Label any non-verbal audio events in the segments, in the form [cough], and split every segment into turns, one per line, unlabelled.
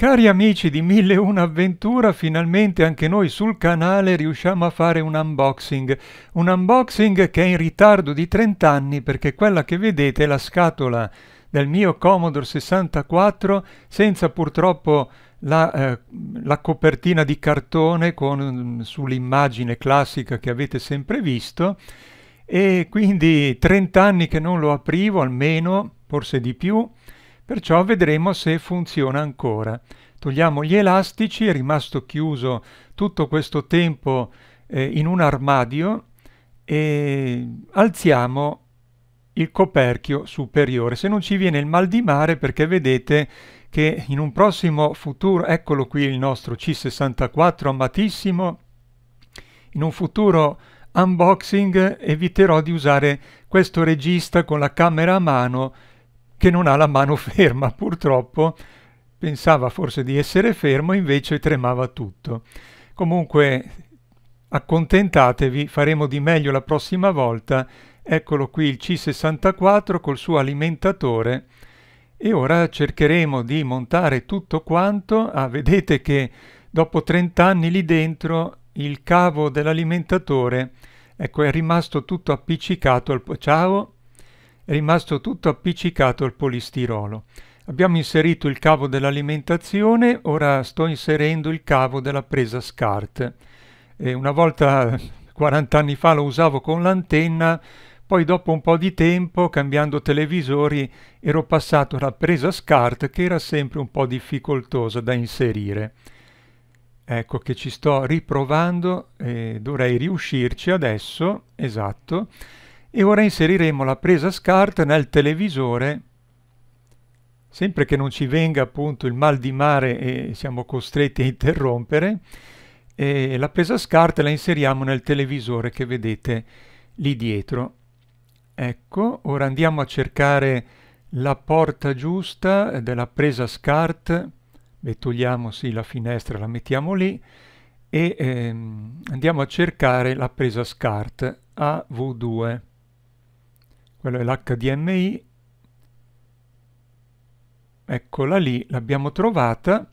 Cari amici di 1001 Avventura, finalmente anche noi sul canale riusciamo a fare un unboxing. Un unboxing che è in ritardo di 30 anni perché quella che vedete è la scatola del mio Commodore 64 senza purtroppo la, eh, la copertina di cartone con, mm, sull'immagine classica che avete sempre visto e quindi 30 anni che non lo aprivo almeno, forse di più Perciò vedremo se funziona ancora. Togliamo gli elastici, è rimasto chiuso tutto questo tempo eh, in un armadio e alziamo il coperchio superiore. Se non ci viene il mal di mare perché vedete che in un prossimo futuro, eccolo qui il nostro C64 amatissimo, in un futuro unboxing eviterò di usare questo regista con la camera a mano che non ha la mano ferma, [laughs] purtroppo pensava forse di essere fermo, invece tremava tutto. Comunque accontentatevi, faremo di meglio la prossima volta. Eccolo qui il C64 col suo alimentatore e ora cercheremo di montare tutto quanto. Ah, vedete che dopo 30 anni lì dentro il cavo dell'alimentatore ecco, è rimasto tutto appiccicato al... Ciao! è rimasto tutto appiccicato al polistirolo. Abbiamo inserito il cavo dell'alimentazione, ora sto inserendo il cavo della presa SCART. E eh, una volta, 40 [laughs] anni fa, lo usavo con l'antenna, poi dopo un po' di tempo, cambiando televisori, ero passato alla presa SCART che era sempre un po' difficoltosa da inserire. Ecco che ci sto riprovando, eh, dovrei riuscirci adesso, esatto e ora inseriremo la presa SCART nel televisore sempre che non ci venga appunto il mal di mare e siamo costretti a interrompere eh, la presa SCART la inseriamo nel televisore che vedete lì dietro ecco ora andiamo a cercare la porta giusta della presa SCART Beh, togliamo sì la finestra la mettiamo lì e ehm, andiamo a cercare la presa SCART AV2 quello è l'HDMI, eccola lì, l'abbiamo trovata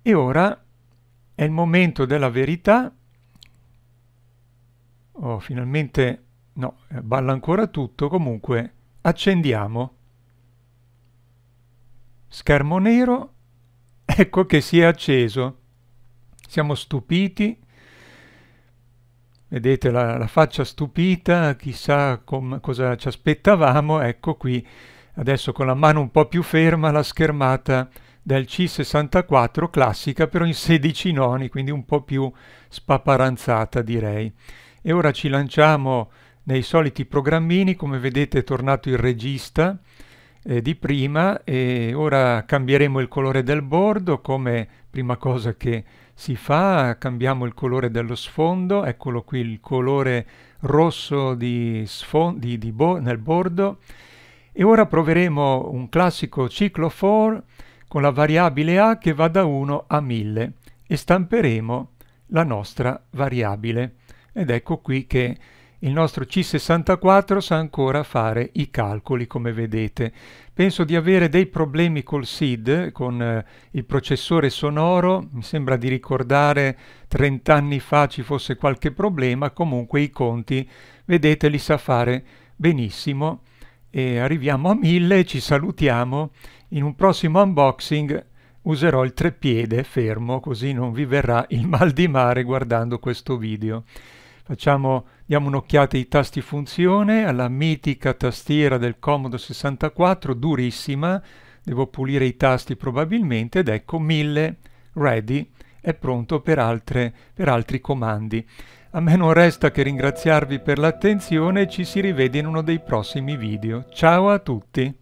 e ora è il momento della verità. Oh, finalmente, no, balla ancora tutto, comunque accendiamo. Schermo nero, ecco che si è acceso. Siamo stupiti Vedete la, la faccia stupita, chissà cosa ci aspettavamo, ecco qui adesso con la mano un po' più ferma la schermata del C64 classica però in 16 noni, quindi un po' più spaparanzata direi. E ora ci lanciamo nei soliti programmini, come vedete è tornato il regista, eh, di prima e ora cambieremo il colore del bordo come prima cosa che si fa, cambiamo il colore dello sfondo, eccolo qui il colore rosso di di, di bo nel bordo e ora proveremo un classico ciclo for con la variabile a che va da 1 a 1000 e stamperemo la nostra variabile ed ecco qui che il nostro C64 sa ancora fare i calcoli come vedete. Penso di avere dei problemi col SID, con eh, il processore sonoro, mi sembra di ricordare 30 anni fa ci fosse qualche problema, comunque i conti vedete li sa fare benissimo e arriviamo a 1000, ci salutiamo, in un prossimo unboxing userò il treppiede fermo così non vi verrà il mal di mare guardando questo video. Facciamo, diamo un'occhiata ai tasti funzione, alla mitica tastiera del Comodo 64, durissima, devo pulire i tasti probabilmente, ed ecco 1000 ready, è pronto per, altre, per altri comandi. A me non resta che ringraziarvi per l'attenzione e ci si rivede in uno dei prossimi video. Ciao a tutti!